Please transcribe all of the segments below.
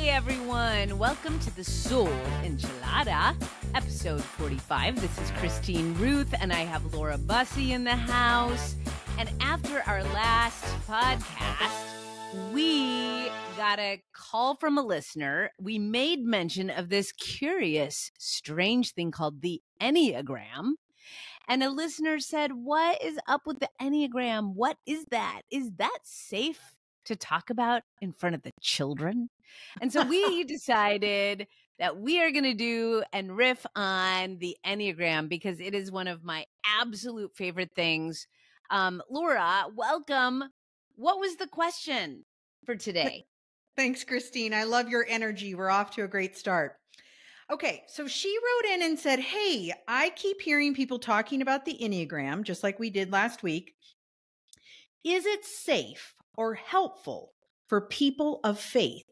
Hey everyone, welcome to the Soul Enchilada, episode 45. This is Christine Ruth, and I have Laura Bussey in the house. And after our last podcast, we got a call from a listener. We made mention of this curious, strange thing called the Enneagram. And a listener said, What is up with the Enneagram? What is that? Is that safe to talk about in front of the children? And so we decided that we are going to do and riff on the Enneagram because it is one of my absolute favorite things. Um, Laura, welcome. What was the question for today? Thanks, Christine. I love your energy. We're off to a great start. Okay, so she wrote in and said, Hey, I keep hearing people talking about the Enneagram, just like we did last week. Is it safe or helpful for people of faith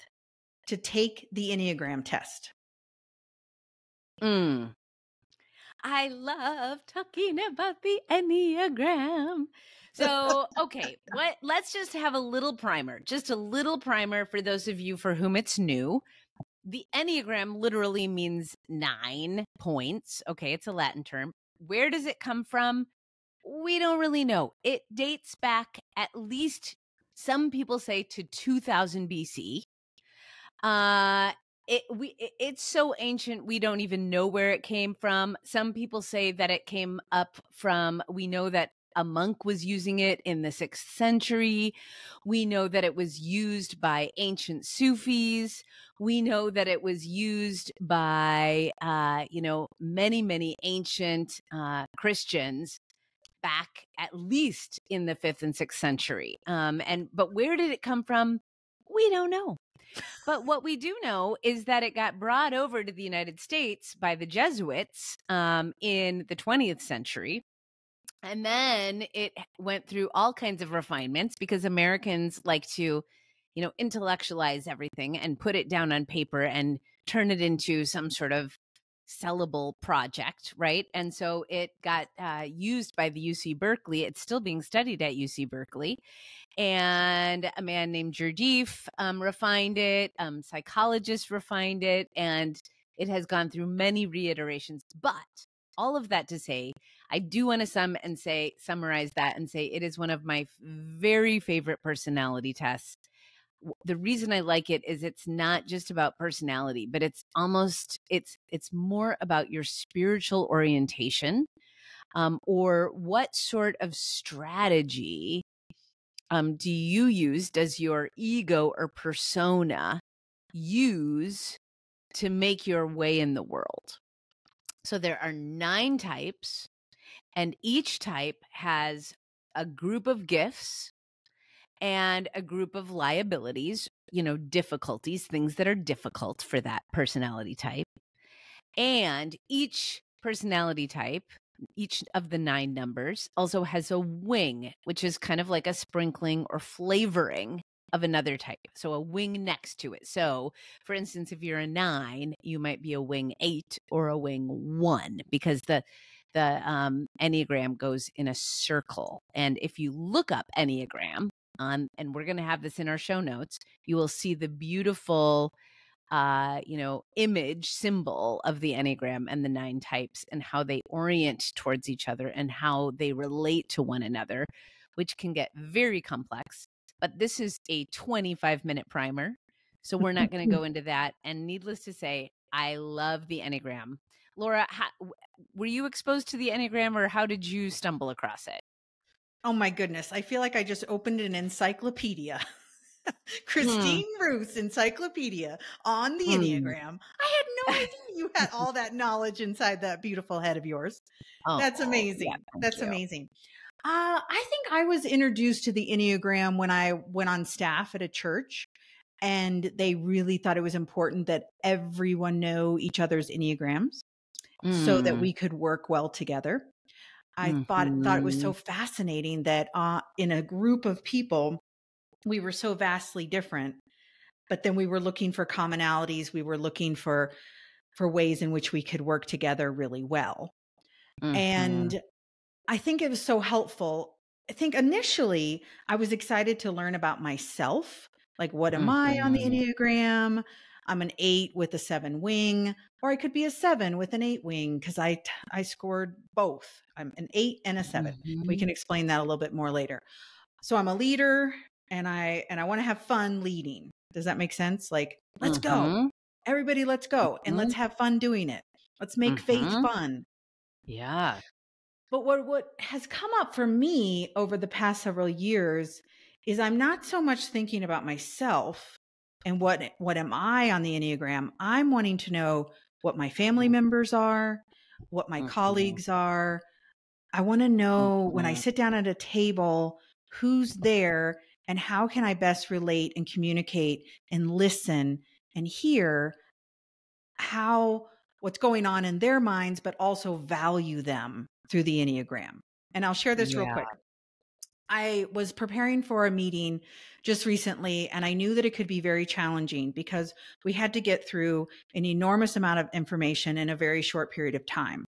to take the Enneagram test? Mm. I love talking about the Enneagram. So, okay, what let's just have a little primer, just a little primer for those of you for whom it's new. The Enneagram literally means 9 points. Okay, it's a Latin term. Where does it come from? We don't really know. It dates back at least some people say to 2000 BC. Uh, it we it, it's so ancient we don't even know where it came from. Some people say that it came up from we know that a monk was using it in the 6th century. We know that it was used by ancient Sufis. We know that it was used by uh, you know many many ancient uh, Christians back at least in the 5th and 6th century. Um, and but where did it come from? We don't know. But what we do know is that it got brought over to the United States by the Jesuits um, in the 20th century. And then it went through all kinds of refinements because Americans like to, you know, intellectualize everything and put it down on paper and turn it into some sort of sellable project, right? And so it got uh, used by the UC Berkeley. It's still being studied at UC Berkeley. And a man named Gurdjieff um, refined it, um, psychologists refined it, and it has gone through many reiterations. But all of that to say, I do want to sum and say, summarize that and say it is one of my very favorite personality tests the reason I like it is it's not just about personality, but it's almost it's it's more about your spiritual orientation um, or what sort of strategy um, do you use? Does your ego or persona use to make your way in the world? So there are nine types, and each type has a group of gifts and a group of liabilities, you know, difficulties, things that are difficult for that personality type. And each personality type, each of the nine numbers also has a wing, which is kind of like a sprinkling or flavoring of another type. So a wing next to it. So, for instance, if you're a 9, you might be a wing 8 or a wing 1 because the the um, enneagram goes in a circle. And if you look up enneagram, and we're going to have this in our show notes. You will see the beautiful, uh, you know, image symbol of the Enneagram and the nine types and how they orient towards each other and how they relate to one another, which can get very complex. But this is a 25 minute primer. So we're not going to go into that. And needless to say, I love the Enneagram. Laura, how, were you exposed to the Enneagram or how did you stumble across it? Oh my goodness. I feel like I just opened an encyclopedia. Hmm. Christine hmm. Ruth's encyclopedia on the hmm. Enneagram. I had no idea you had all that knowledge inside that beautiful head of yours. Oh, That's oh, amazing. Yeah, That's you. amazing. Uh, I think I was introduced to the Enneagram when I went on staff at a church, and they really thought it was important that everyone know each other's Enneagrams mm. so that hmm. we could work well together. I mm-hmm. thought thought it was so mm-hmm. fascinating that uh, in a group of people, we were so vastly different, but then we were looking for commonalities. We were looking for for ways in which we could work together really well, mm-hmm. and I think it was so helpful. I think initially I was excited to learn about myself, like what am mm-hmm. I on the mm-hmm. enneagram. I'm an eight with a seven wing, or I could be a seven with an eight wing because I I scored both. I'm an eight and a 7 mm-hmm. We can explain that a little bit more later. So I'm a leader, and I and I want to have fun leading. Does that make sense? Like, let's mm-hmm. go, everybody, let's go, mm-hmm. and let's mm-hmm. have fun doing it. Let's make faith mm-hmm. fun. Yeah. But what what has come up for me over the past several years is I'm not so much thinking about myself and what eh, what am I on the Enneagram? I'm wanting to know what my family mm-hmm. members are, what my mm-hmm. colleagues are. I want to know mm-hmm. when I mm-hmm. sit down at a table who's there and how can I best relate and communicate and listen and hear how what's going on in their minds but also value them through the Enneagram. And I'll share this yeah. real quick. I was preparing for a meeting just recently, and I knew that it could be very challenging because we had to get through an enormous amount of information in a very short period of time.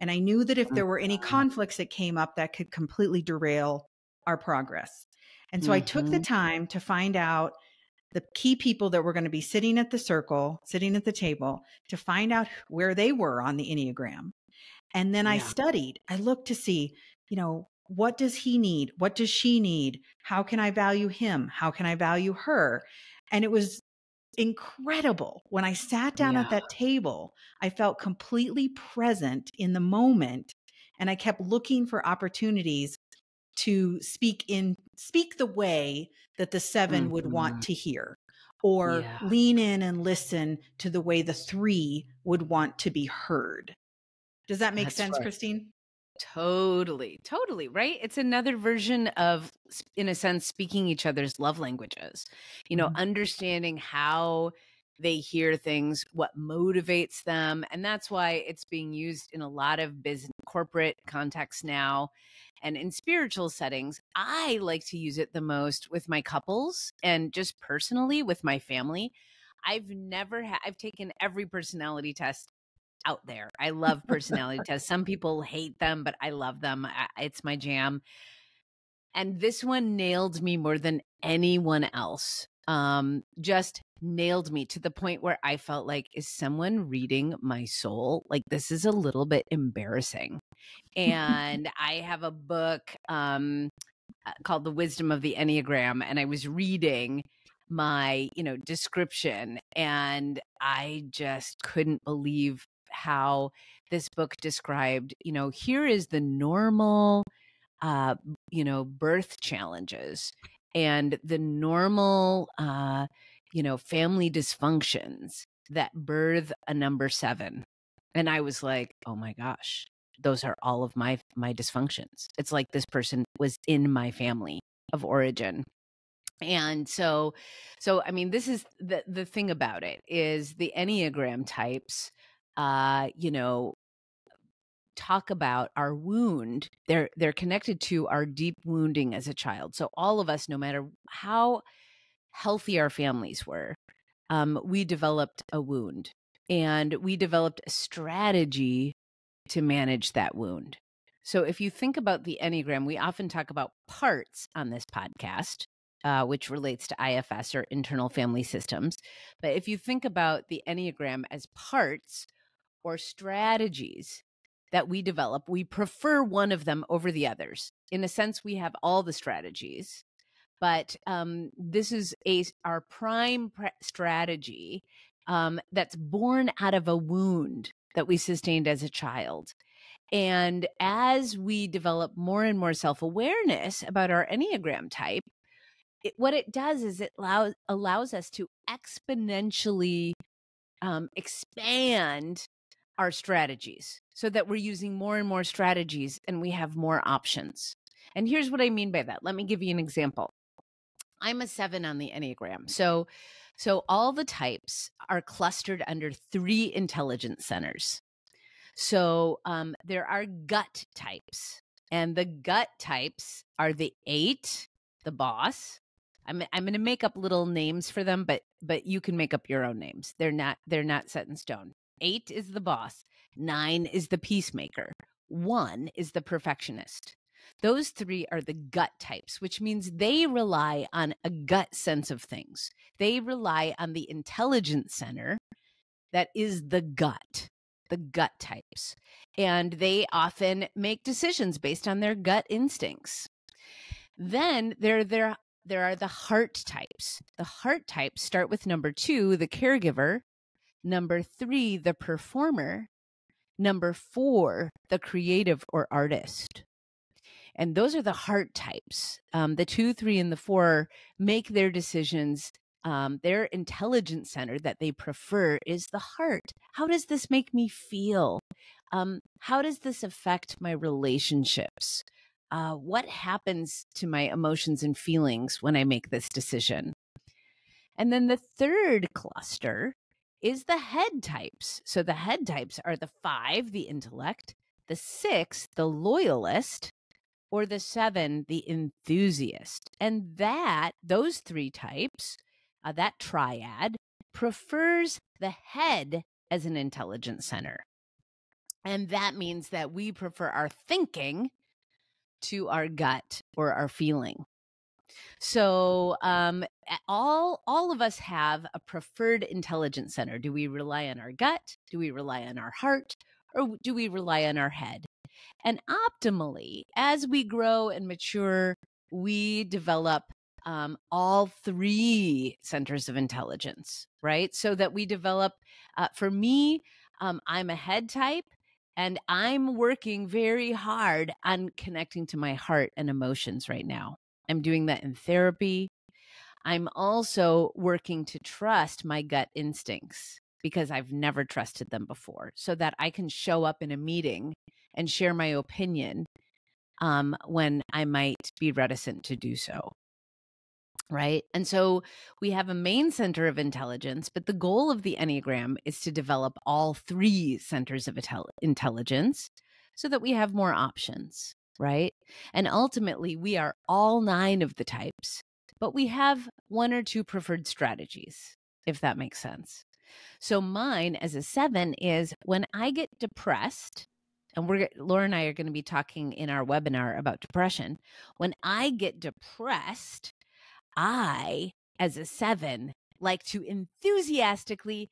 And I knew that if there were any mm-hmm. conflicts that came up, that could completely derail our progress. And so mm-hmm. I took the mm-hmm. time to find out the key people that were going to be sitting at the circle, sitting at the table, to find out where they were on the Enneagram. And then yeah. I studied, I looked to see, you know, what does he need? What does she need? How can I value him? How can I value her? And it was incredible. When I sat down yeah. at that table, I felt completely present in the moment and I kept looking for opportunities to speak in speak the way that the 7 mm-hmm. would want mm-hmm. to hear or yeah. lean in and listen to the way the 3 would want to be heard. Does that make That's sense, right. Christine? Totally, totally, right? It's another version of, in a sense, speaking each other's love languages, you know, mm-hmm. understanding how they hear things, what motivates them. And that's why it's being used in a lot of business, corporate contexts now. And in spiritual settings, I like to use it the most with my couples and just personally with my family. I've never I've taken every personality test out there. I love personality tests. Some people hate them, but I love them. I, it's my jam. And this one nailed me more than anyone else. Um, just nailed me to the point where I felt like, is someone reading my soul? Like, this is a little bit embarrassing. And I have a book um, uh, called The Wisdom of the Enneagram, and I was reading my you know description and i just couldn't believe how this book described, you know, here is the normal, uh, you know, birth challenges and the normal, uh, you know, family dysfunctions that birth a number seven. And I was like, oh my gosh, those are all of my my dysfunctions. It's like this person was in my family of origin and so so i mean this is the the thing about it is the enneagram types uh, you know, talk about our wound they're they're connected to our deep wounding as a child so all of us no matter how healthy our families were um, we developed a wound and we developed a strategy to manage that wound so if you think about the enneagram we often talk about parts on this podcast uh, which relates to ifs or internal family systems but if you think about the enneagram as parts or strategies that we develop, we prefer one of them over the others. In a sense, we have all the strategies, but um, this is a our prime strategy um, that's born out of a wound that we sustained as a child. And as we develop more and more self awareness about our Enneagram type, it, what it does is it allows, allows us to exponentially um, expand our strategies so that we're using more and more strategies and we have more options. And here's what I mean by that. Let me give you an example. I'm a 7 on the Enneagram. So so all the types are clustered under three intelligence centers. So um, there are gut types, and the gut types are the eight, the boss. I'm I'm going to make up little names for them, but but you can make up your own names. They're not they're not set in stone. Eight is the boss. Nine is the peacemaker. One is the perfectionist. Those three are the gut types, which means they rely on a gut sense of things. They rely on the intelligence center that is the gut, the gut types. And they often make decisions based on their gut instincts. Then there, there, there are the heart types. The heart types start with number two, the caregiver, Number three, the performer. Number four, the creative or artist. And those are the heart types. Um, the two, three, and the four make their decisions. Um, their intelligence center that they prefer is the heart. How does this make me feel? Um, how does this affect my relationships? Uh, what happens to my emotions and feelings when I make this decision? And then the third cluster is the head types. So the head types are the five, the intellect, the six, the loyalist, or the seven, the enthusiast. And that, those three types, uh, that triad, prefers the head as an intelligence center. And that means that we prefer our thinking to our gut or our feeling. So, um, all all of us have a preferred intelligence center. Do we rely on our gut? Do we rely on our heart? Or do we rely on our head? And optimally, as we grow and mature, we develop um, all three centers of intelligence, right? So that we develop, uh, for me, um, I'm a head type and I'm working very hard on connecting to my heart and emotions right now. I'm doing that in therapy. I'm also working to trust my gut instincts because I've never trusted them before so that I can show up in a meeting and share my opinion um, when I might be reticent to do so. Right. And so we have a main center of intelligence, but the goal of the Enneagram is to develop all three centers of intelligence so that we have more options. Right. And ultimately, we are all nine of the types but we have one or two preferred strategies, if that makes sense. So mine as a seven is when I get depressed, and we're Laura and I are going to be talking in our webinar about depression. When I get depressed, I as a seven like to enthusiastically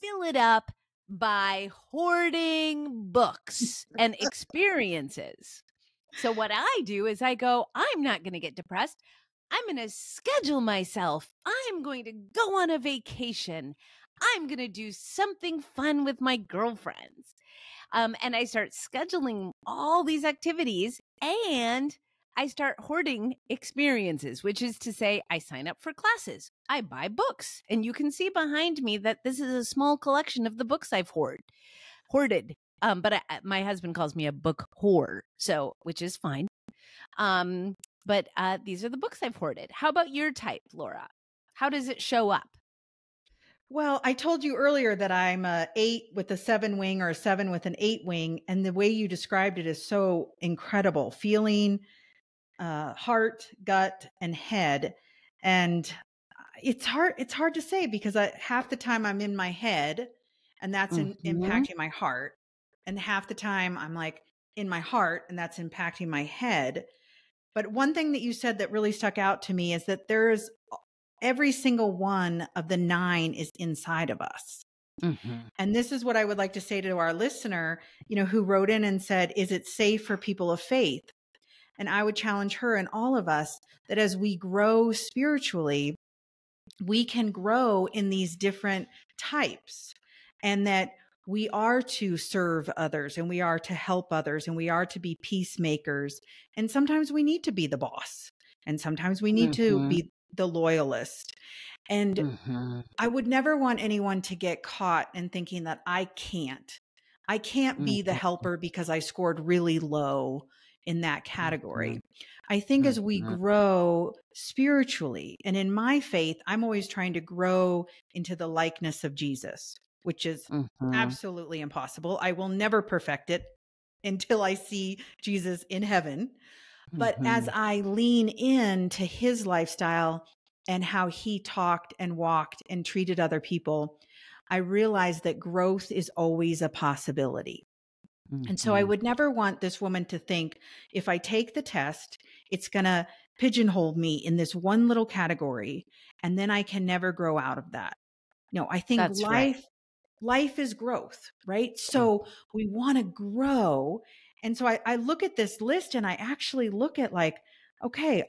fill it up by hoarding books and experiences. So what I do is I go, I'm not going to get depressed. I'm going to schedule myself. I'm going to go on a vacation. I'm going to do something fun with my girlfriends. Um, and I start scheduling all these activities and I start hoarding experiences, which is to say, I sign up for classes, I buy books, and you can see behind me that this is a small collection of the books I've hoard, hoarded. Um, but I, my husband calls me a book whore, so which is fine. Um, but uh, these are the books I've hoarded. How about your type, Laura? How does it show up? Well, I told you earlier that I'm a eight with a seven wing or a seven with an eight wing. And the way you described it is so incredible feeling, uh, heart, gut, and head. And uh, it's hard, it's hard to say because I, half the time I'm in my head and that's mm -hmm. in, mm-hmm. impacting my heart. And half the time I'm like in my heart and that's impacting my head. But one thing that you said that really stuck out to me is that there's every single one of the nine is inside of us. Mm-hmm. And this is what I would like to say to our listener, you know, who wrote in and said, Is it safe for people of faith? And I would challenge her and all of us that as we grow spiritually, we can grow in these different types and that we are to serve others and we are to help others and we are to be peacemakers. And sometimes we need to be the boss and sometimes we need mm-hmm. to be the loyalist. And mm-hmm. I would never want anyone to get caught in thinking that I can't. I can't be mm-hmm. the helper because I scored really low in that category. Mm-hmm. I think as we mm-hmm. grow spiritually, and in my faith, I'm always trying to grow into the likeness of Jesus which is mm-hmm. absolutely impossible. I will never perfect it until I see Jesus in heaven. But mm-hmm. as I lean in to his lifestyle and how he talked and walked and treated other people, I realize that growth is always a possibility. Mm-hmm. And so I mm-hmm. would never want this woman to think if I take the test, it's going to pigeonhole me in this one little category and then I can never grow out of that. No, I think That's life right life is growth, right? Mm. So we want to grow. And so I, I, look at this list and I actually look at like, okay,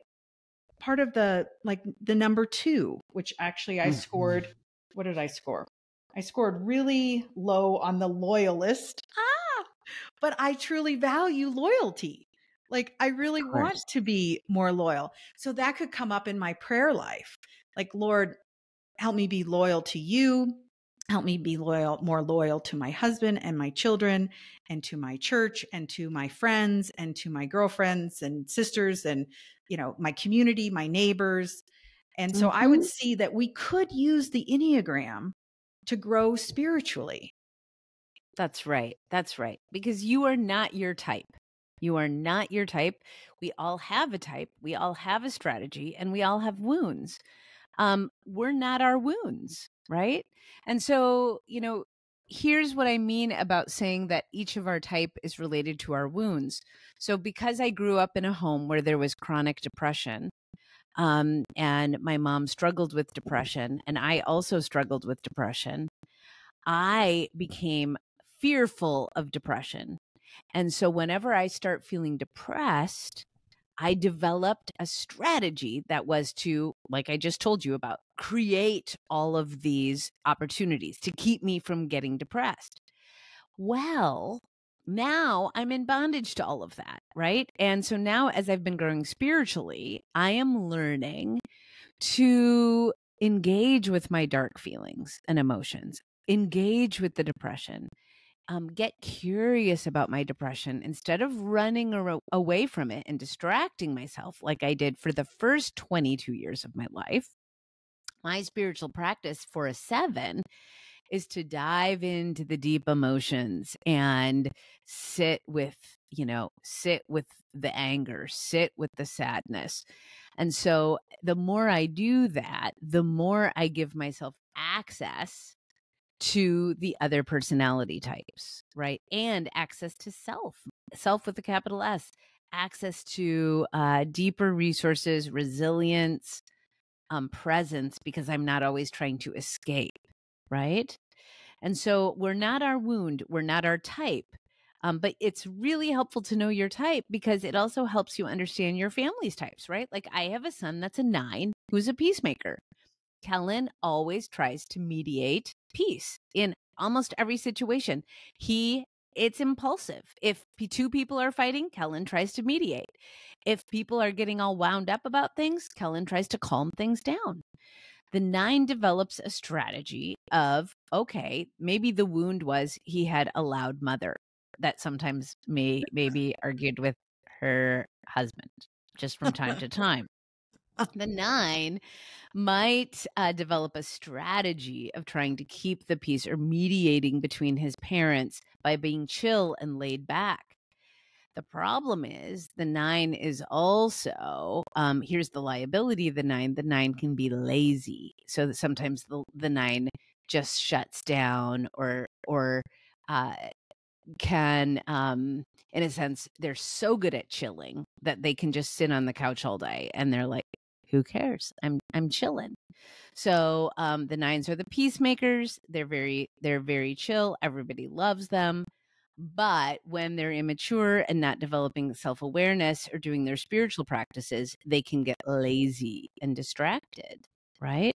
part of the like the number two, which actually I mm-hmm. scored, what did I score? I scored really low on the loyalist. Ah, but I truly value loyalty. Like I really want to be more loyal. So that could come up in my prayer life. Like, Lord, help me be loyal to you help me be loyal more loyal to my husband and my children and to my church and to my friends and to my girlfriends and sisters and you know my community my neighbors and so mm-hmm. i would mm-hmm. see that we could use the enneagram to grow spiritually that's right that's right because you are not your type you are not your type we all have a type we all have a strategy and we all have wounds um, we're not our wounds right? And so, you know, here's what I mean about saying that each of our type is related to our wounds. So, because I grew up in a home where there was chronic depression, um, and my mom struggled with depression, and I also struggled with depression, I became fearful of depression. And so, whenever I start feeling depressed, I developed a strategy that was to, like I just told you about, create all of these opportunities to keep me from getting depressed. Well, now I'm in bondage to all of that, right? And so now, as I've been growing spiritually, I am learning to engage with my dark feelings and emotions, engage with the depression, um, get curious about my depression instead of running ar- away from it and distracting myself like I did for the first 22 years of my life. My spiritual practice for a seven is to dive into the deep emotions and sit with, you know, sit with the anger, sit with the sadness. And so the more I do that, the more I give myself access to the other personality types, right? And access to self, self with a capital S, access to uh, deeper resources, resilience, um, presence, because I'm not always trying to escape, right? And so we're not our wound, we're not our type. Um, but it's really helpful to know your type because it also helps you understand your family's types, right? Like I have a son that's a nine who's a peacemaker. Kellen always tries to mediate peace in almost every situation. He it's impulsive. If two people are fighting, Kellen tries to mediate. If people are getting all wound up about things, Kellen tries to calm things down. The nine develops a strategy of okay, maybe the wound was he had a loud mother that sometimes may maybe argued with her husband just from time to time of the nine might uh, develop a strategy of trying to keep the peace or mediating between his parents by being chill and laid back. The problem is the nine is also, um, here's the liability of the nine the nine can be lazy. So that sometimes the, the nine just shuts down or, or, uh, can um in a sense they're so good at chilling that they can just sit on the couch all day and they're like who cares? I'm I'm chilling. So um, the nines are the peacemakers. They're very they're very chill. Everybody loves them. But when they're immature and not developing self awareness or doing their spiritual practices, they can get lazy and distracted, right?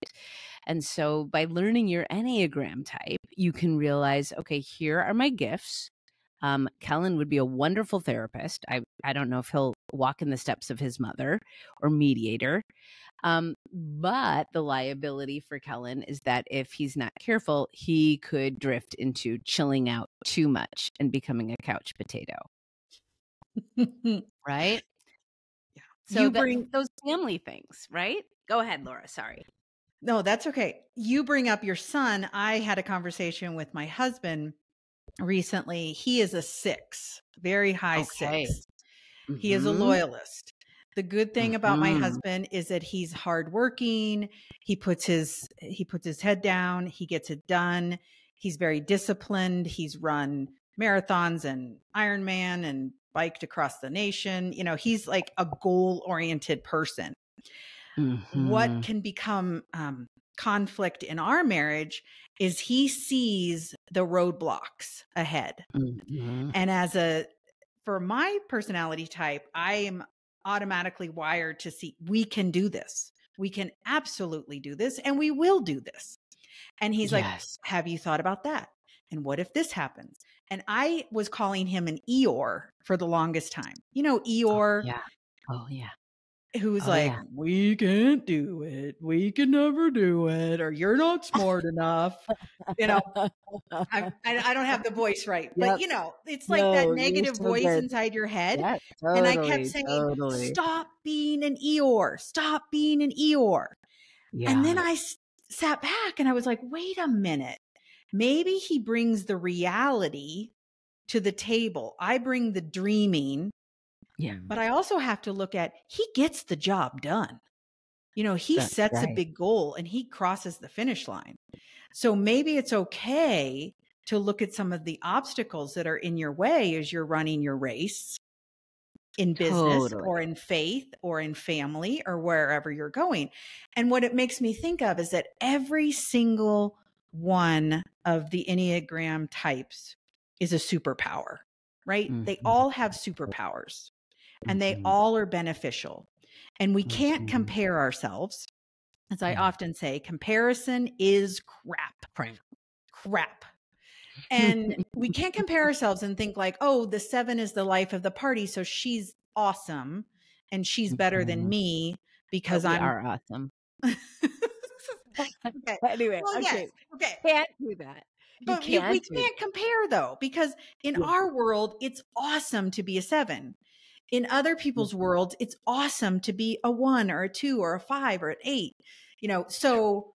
And so by learning your Enneagram type, you can realize okay, here are my gifts. Um, Kellen would be a wonderful therapist. I, I don't know if he'll walk in the steps of his mother or mediator. Um, but the liability for Kellen is that if he's not careful, he could drift into chilling out too much and becoming a couch potato. right? Yeah. So you bring those family things, right? Go ahead, Laura. Sorry. No, that's okay. You bring up your son. I had a conversation with my husband recently. He is a six, very high okay. six. Mm-hmm. He is a mm-hmm. loyalist. The good thing about mm-hmm. my husband is that he's hardworking. He puts his he puts his head down. He gets it done. He's very disciplined. He's run marathons and Ironman and biked across the nation. You know, he's like a goal oriented person. Mm-hmm. What can become um, conflict in our marriage is he sees the roadblocks ahead. Mm-hmm. And as a for my personality type, I am automatically wired to see we can do this. We can absolutely do this and we will do this. And he's yes. like, Have you thought about that? And what if this happens? And I was calling him an Eeyore for the longest time. You know, oh, Eeyore. Oh, yeah. Oh, yeah who's oh, like, yeah. we can't do it. We can never do it. Or you're not smart enough. You know, I, I, don't have the voice right. Yep. But, you know, it's like no, that negative so voice good. inside your head. totally, and I kept saying, totally. stop being an Eeyore. Stop being an Eeyore. Yeah. And then I sat back and I was like, wait a minute. Maybe he brings the reality to the table. I bring the dreaming yeah. But I also have to look at he gets the job done. You know, he That's sets right. a big goal and he crosses the finish line. So maybe it's okay to look at some of the obstacles that are in your way as you're running your race in business totally. or in faith or in family or wherever you're going. And what it makes me think of is that every single one of the Enneagram types is a superpower, right? Mm-hmm. They all have superpowers and they mm-hmm. all are beneficial. And we can't mm-hmm. compare ourselves. As I mm-hmm. often say, comparison is crap. Crap. And we can't compare ourselves and think like, oh, the seven is the life of the party. So she's awesome and she's better than me because I'm are awesome. okay. Anyway, well, okay. Yes. okay. Can't do that. but can't we, we can't compare though, because in yeah. our world, it's awesome to be a seven in other mm. people's worlds, it's awesome to be a one or a two or a five or an eight, you know. So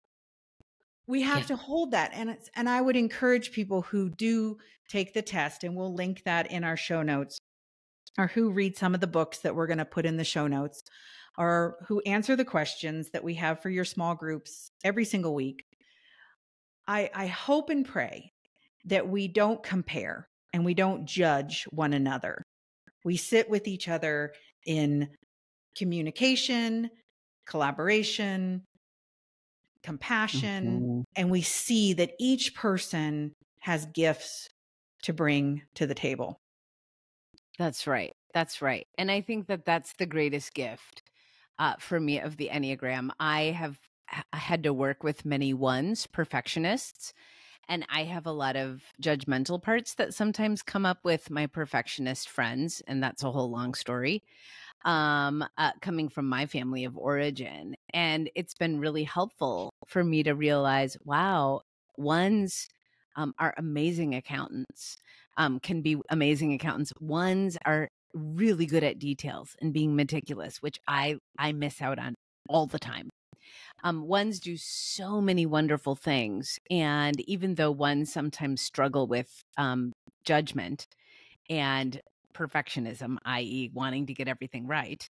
we have yeah. to hold that. And and I would encourage people who do take the test, and we'll link that in our show notes, or who read some of the books that we're going to put in the show notes, or who answer the questions that we have for your small groups every single week. I, I hope and pray that we don't compare and we don't judge one another we sit with each other in communication, collaboration, compassion, mm-hmm. and we see that each person has gifts to bring to the table. That's right. That's right. And I think that that's the greatest gift uh, for me of the Enneagram. I have had to work with many ones, perfectionists, and I have a lot of judgmental parts that sometimes come up with my perfectionist friends. And that's a whole long story um, uh, coming from my family of origin. And it's been really helpful for me to realize wow, ones um, are amazing accountants, um, can be amazing accountants. Ones are really good at details and being meticulous, which I, I miss out on all the time. Um, ones do so many wonderful things. And even though ones sometimes struggle with um, judgment and perfectionism, i.e., wanting to get everything right,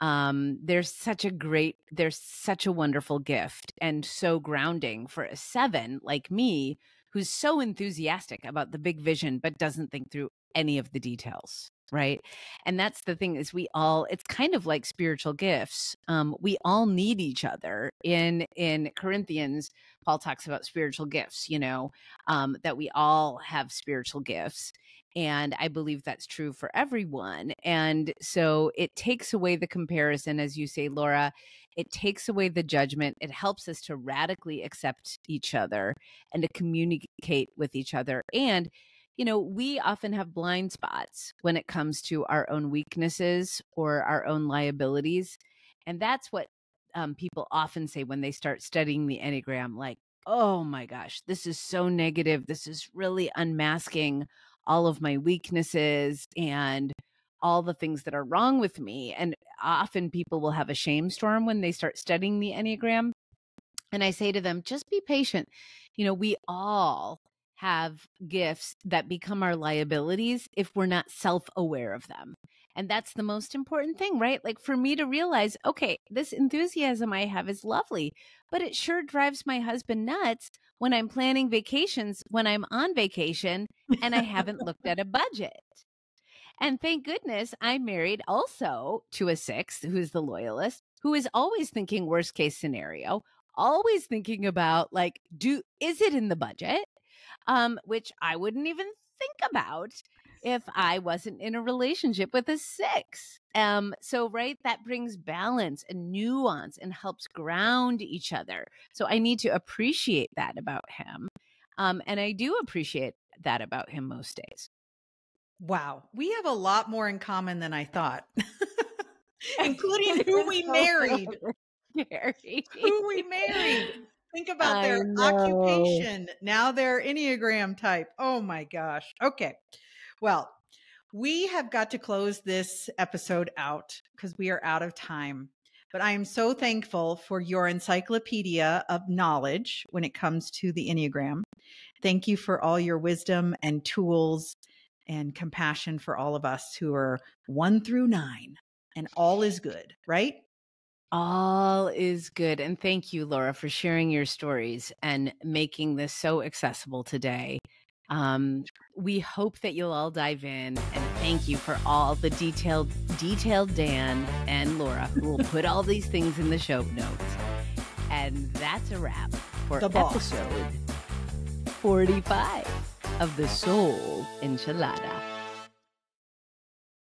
um, there's such a great, there's such a wonderful gift and so grounding for a seven like me who's so enthusiastic about the big vision but doesn't think through any of the details right and that's the thing is we all it's kind of like spiritual gifts um we all need each other in in corinthians paul talks about spiritual gifts you know um that we all have spiritual gifts and i believe that's true for everyone and so it takes away the comparison as you say laura it takes away the judgment it helps us to radically accept each other and to communicate with each other and you know, we often have blind spots when it comes to our own weaknesses or our own liabilities. And that's what um, people often say when they start studying the Enneagram like, oh my gosh, this is so negative. This is really unmasking all of my weaknesses and all the things that are wrong with me. And often people will have a shame storm when they start studying the Enneagram. And I say to them, just be patient. You know, we all have gifts that become our liabilities if we're not self aware of them. And that's the most important thing, right? Like for me to realize, okay, this enthusiasm I have is lovely, but it sure drives my husband nuts when I'm planning vacations, when I'm on vacation and I haven't looked at a budget. And thank goodness I'm married also to a six who's the loyalist, who is always thinking worst case scenario, always thinking about like, do, is it in the budget? um, which I wouldn't even think about if I wasn't in a relationship with a six. Um, so, right, that brings balance and nuance and helps ground each other. So, I need to appreciate that about him. Um, and I do appreciate that about him most days. Wow. We have a lot more in common than I thought, including who we married. who we married. Think about their occupation. Now they're Enneagram type. Oh my gosh. Okay. Well, we have got to close this episode out because we are out of time. But I am so thankful for your encyclopedia of knowledge when it comes to the Enneagram. Thank you for all your wisdom and tools and compassion for all of us who are one through nine, and all is good, right? All is good. And thank you, Laura, for sharing your stories and making this so accessible today. Um, we hope that you'll all dive in and thank you for all the detailed, detailed Dan and Laura who will put all these things in the show notes. And that's a wrap for episode 45 of the Soul Enchilada.